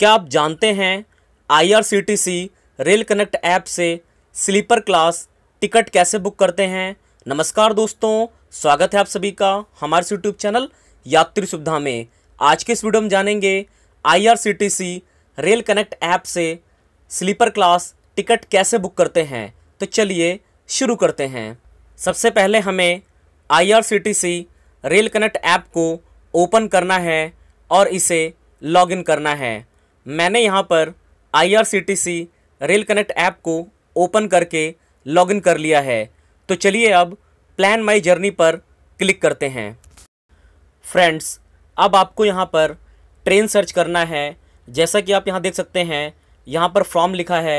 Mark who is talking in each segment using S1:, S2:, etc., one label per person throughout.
S1: क्या आप जानते हैं आईआरसीटीसी रेल कनेक्ट ऐप से स्लीपर क्लास टिकट कैसे बुक करते हैं नमस्कार दोस्तों स्वागत है आप सभी का हमारे यूट्यूब चैनल यात्री सुविधा में आज के इस वीडियो में जानेंगे आईआरसीटीसी रेल कनेक्ट ऐप से स्लीपर क्लास टिकट कैसे बुक करते हैं तो चलिए शुरू करते हैं सबसे पहले हमें आई रेल कनेक्ट ऐप को ओपन करना है और इसे लॉगिन करना है मैंने यहाँ पर आई रेल कनेक्ट ऐप को ओपन करके लॉगिन कर लिया है तो चलिए अब प्लान माई जर्नी पर क्लिक करते हैं फ्रेंड्स अब आपको यहाँ पर ट्रेन सर्च करना है जैसा कि आप यहाँ देख सकते हैं यहाँ पर फॉर्म लिखा है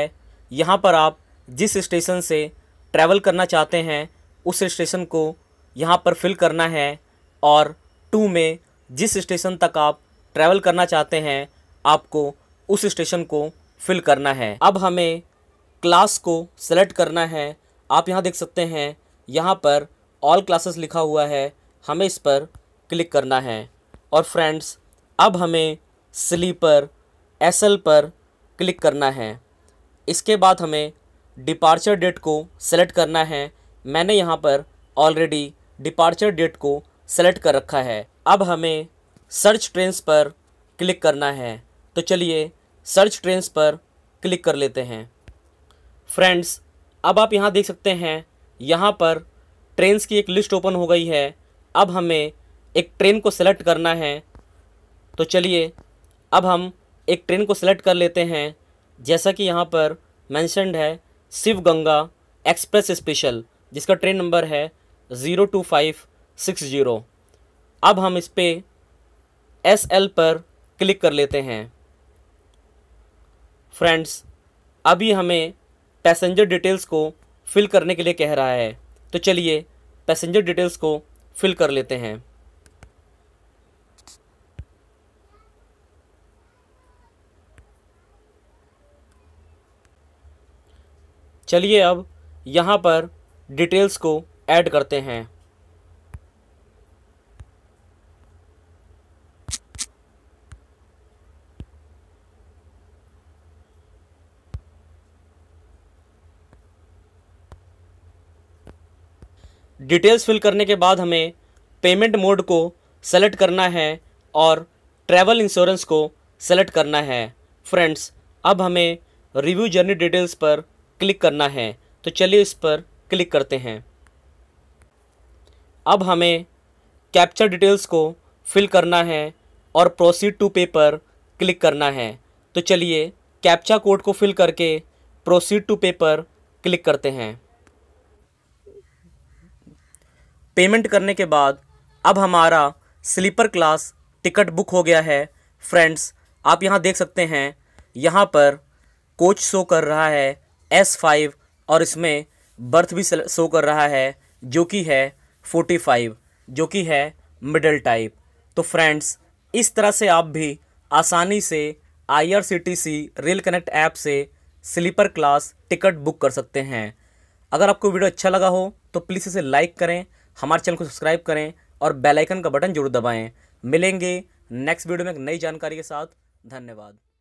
S1: यहाँ पर आप जिस स्टेशन से ट्रैवल करना चाहते हैं उस स्टेशन को यहाँ पर फिल करना है और टू में जिस स्टेशन तक आप ट्रैवल करना चाहते हैं आपको उस स्टेशन को फिल करना है अब हमें क्लास को सेलेक्ट करना है आप यहाँ देख सकते हैं यहाँ पर ऑल क्लासेस लिखा हुआ है हमें इस पर क्लिक करना है और फ्रेंड्स अब हमें स्लीपर एस पर क्लिक करना है इसके बाद हमें डिपार्चर डेट को सेलेक्ट करना है मैंने यहाँ पर ऑलरेडी डिपार्चर डेट को सेलेक्ट कर रखा है अब हमें सर्च ट्रेंस पर क्लिक करना है तो चलिए सर्च ट्रेंड्स पर क्लिक कर लेते हैं फ्रेंड्स अब आप यहाँ देख सकते हैं यहाँ पर ट्रेंड्स की एक लिस्ट ओपन हो गई है अब हमें एक ट्रेन को सेलेक्ट करना है तो चलिए अब हम एक ट्रेन को सेलेक्ट कर लेते हैं जैसा कि यहाँ पर मैंशनड है शिव गंगा एक्सप्रेस स्पेशल जिसका ट्रेन नंबर है zero two five six zero अब हम इस पर एस एल पर क्लिक कर लेते हैं फ्रेंड्स अभी हमें पैसेंजर डिटेल्स को फिल करने के लिए कह रहा है तो चलिए पैसेंजर डिटेल्स को फिल कर लेते हैं चलिए अब यहाँ पर डिटेल्स को ऐड करते हैं डिटेल्स फिल करने के बाद हमें पेमेंट मोड को सेलेक्ट करना है और ट्रैवल इंश्योरेंस को सेलेक्ट करना है फ्रेंड्स अब हमें रिव्यू जर्नी डिटेल्स पर क्लिक करना है तो चलिए इस पर क्लिक करते हैं अब हमें कैप्चर डिटेल्स को फिल करना है और प्रोसीड टू पे पर क्लिक करना है तो चलिए कैप्चा कोड को फिल करके प्रोसीड टू पे पर क्लिक करते हैं पेमेंट करने के बाद अब हमारा स्लीपर क्लास टिकट बुक हो गया है फ्रेंड्स आप यहाँ देख सकते हैं यहाँ पर कोच शो कर रहा है एस फाइव और इसमें बर्थ भी शो कर रहा है जो कि है फोर्टी फाइव जो कि है मिडल टाइप तो फ्रेंड्स इस तरह से आप भी आसानी से आईआरसीटीसी रेल कनेक्ट ऐप से स्लीपर क्लास टिकट बुक कर सकते हैं अगर आपको वीडियो अच्छा लगा हो तो प्लीज़ इसे लाइक करें हमारे चैनल को सब्सक्राइब करें और बेलाइकन का बटन जरूर दबाएँ मिलेंगे नेक्स्ट वीडियो में एक नई जानकारी के साथ धन्यवाद